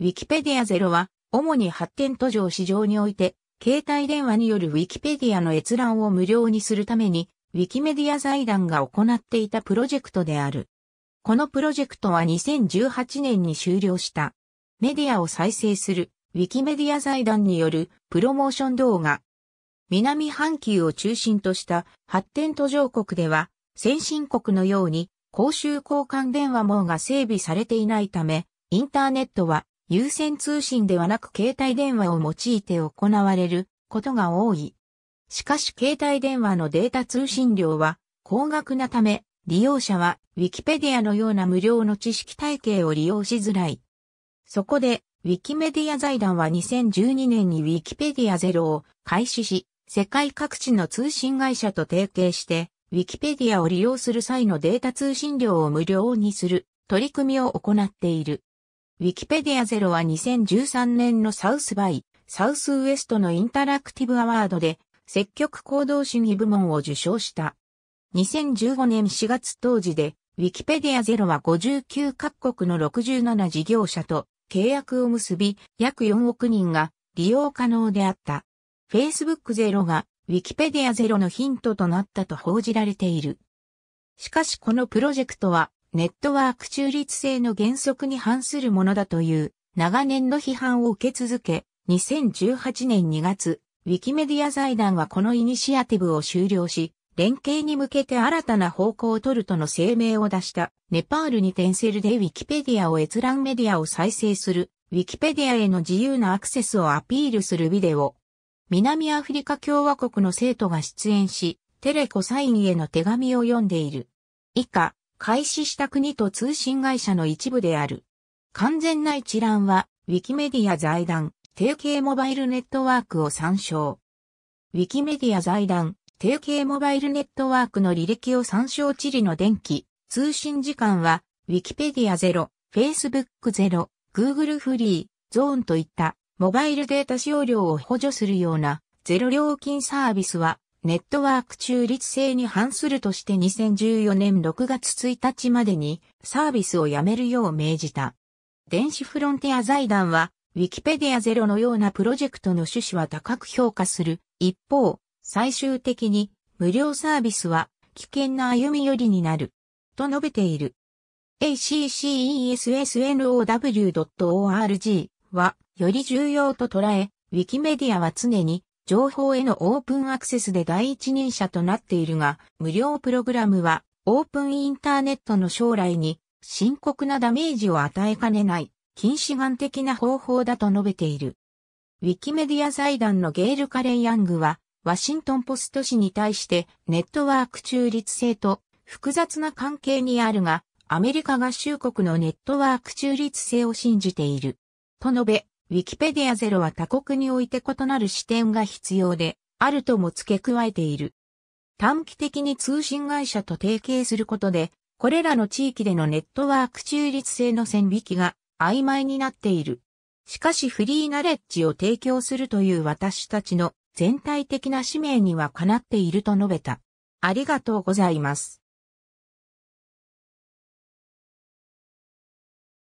ウィキペディアゼロは、主に発展途上市場において、携帯電話によるウィキペディアの閲覧を無料にするために、ウィキメディア財団が行っていたプロジェクトである。このプロジェクトは2018年に終了した。メディアを再生する、ウィキメディア財団によるプロモーション動画。南半球を中心とした発展途上国では、先進国のように公衆交換電話網が整備されていないため、インターネットは有線通信ではなく携帯電話を用いて行われることが多い。しかし携帯電話のデータ通信量は高額なため、利用者は Wikipedia のような無料の知識体系を利用しづらい。そこで、Wikimedia 財団は2012年に Wikipedia ゼロを開始し、世界各地の通信会社と提携して、Wikipedia を利用する際のデータ通信量を無料にする取り組みを行っている。ウィキペディアゼロは2013年のサウスバイ、サウスウエストのインタラクティブアワードで、積極行動主義部門を受賞した。2015年4月当時で、ウィキペディアゼロは59各国の67事業者と契約を結び、約4億人が利用可能であった。Facebook ゼロがウィキペディアゼロのヒントとなったと報じられている。しかしこのプロジェクトはネットワーク中立性の原則に反するものだという長年の批判を受け続け、2018年2月、ウィキメディア財団はこのイニシアティブを終了し、連携に向けて新たな方向を取るとの声明を出した。ネパールにテンセルでウィキペディアを閲覧メディアを再生する、ウィキペディアへの自由なアクセスをアピールするビデオ。南アフリカ共和国の生徒が出演し、テレコサインへの手紙を読んでいる。以下、開始した国と通信会社の一部である。完全な一覧は、ウィキメディア財団、提携モバイルネットワークを参照。ウィキメディア財団、提携モバイルネットワークの履歴を参照地理の電気、通信時間は、ウィキペディア0、Facebook 0、Google フリー、ゾーンといった、モバイルデータ使用量を補助するような、ゼロ料金サービスは、ネットワーク中立性に反するとして2014年6月1日までにサービスをやめるよう命じた。電子フロンティア財団は、ウィキペディアゼロのようなプロジェクトの趣旨は高く評価する。一方、最終的に無料サービスは危険な歩み寄りになる。と述べている。accessnow.org はより重要と捉え、ウィキメディアは常に情報へのオープンアクセスで第一人者となっているが、無料プログラムはオープンインターネットの将来に深刻なダメージを与えかねない近視眼的な方法だと述べている。ウィキメディア財団のゲール・カレン・ヤングは、ワシントンポスト紙に対してネットワーク中立性と複雑な関係にあるが、アメリカ合衆国のネットワーク中立性を信じている。と述べ、ウィキペディアゼロは他国において異なる視点が必要で、あるとも付け加えている。短期的に通信会社と提携することで、これらの地域でのネットワーク中立性の線引きが曖昧になっている。しかしフリーナレッジを提供するという私たちの全体的な使命にはかなっていると述べた。ありがとうございます。